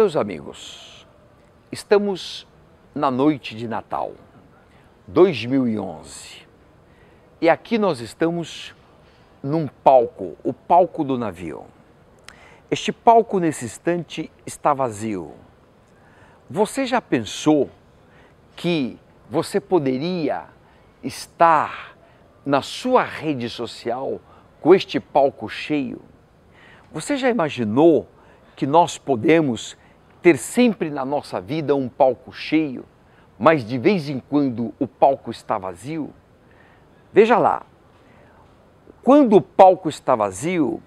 Meus amigos, estamos na noite de Natal 2011 e aqui nós estamos num palco, o palco do navio. Este palco nesse instante está vazio. Você já pensou que você poderia estar na sua rede social com este palco cheio? Você já imaginou que nós podemos ter sempre na nossa vida um palco cheio, mas de vez em quando o palco está vazio? Veja lá, quando o palco está vazio,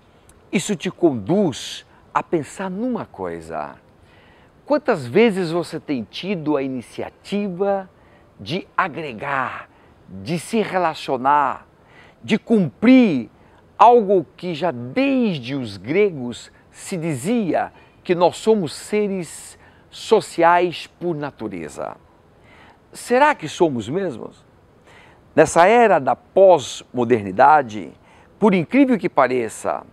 isso te conduz a pensar numa coisa. Quantas vezes você tem tido a iniciativa de agregar, de se relacionar, de cumprir algo que já desde os gregos se dizia que nós somos seres sociais por natureza. Será que somos mesmos? Nessa era da pós-modernidade, por incrível que pareça,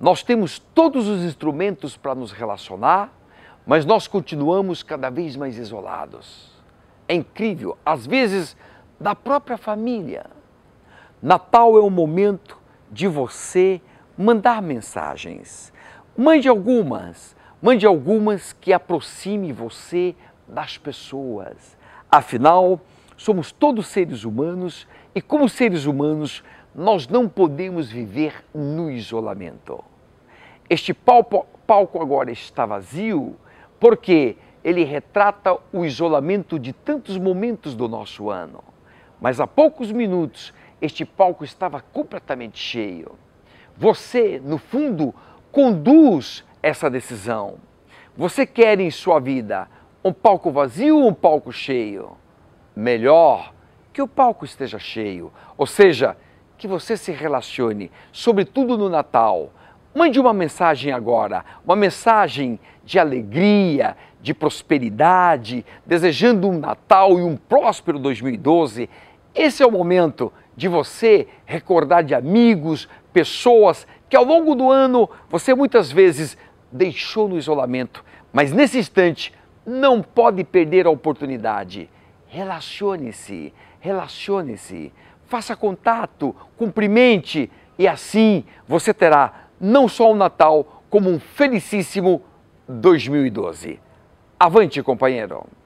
nós temos todos os instrumentos para nos relacionar, mas nós continuamos cada vez mais isolados. É incrível, às vezes da própria família. Natal é o momento de você mandar mensagens. Mande algumas, Mande algumas que aproxime você das pessoas. Afinal, somos todos seres humanos e, como seres humanos, nós não podemos viver no isolamento. Este palco, palco agora está vazio porque ele retrata o isolamento de tantos momentos do nosso ano. Mas há poucos minutos este palco estava completamente cheio. Você, no fundo, conduz essa decisão. Você quer em sua vida um palco vazio ou um palco cheio? Melhor que o palco esteja cheio, ou seja, que você se relacione, sobretudo no Natal. Mande uma mensagem agora, uma mensagem de alegria, de prosperidade, desejando um Natal e um próspero 2012. Esse é o momento de você recordar de amigos, pessoas que ao longo do ano você muitas vezes deixou no isolamento, mas nesse instante não pode perder a oportunidade. Relacione-se, relacione-se, faça contato, cumprimente e assim você terá não só o um Natal, como um felicíssimo 2012. Avante, companheiro!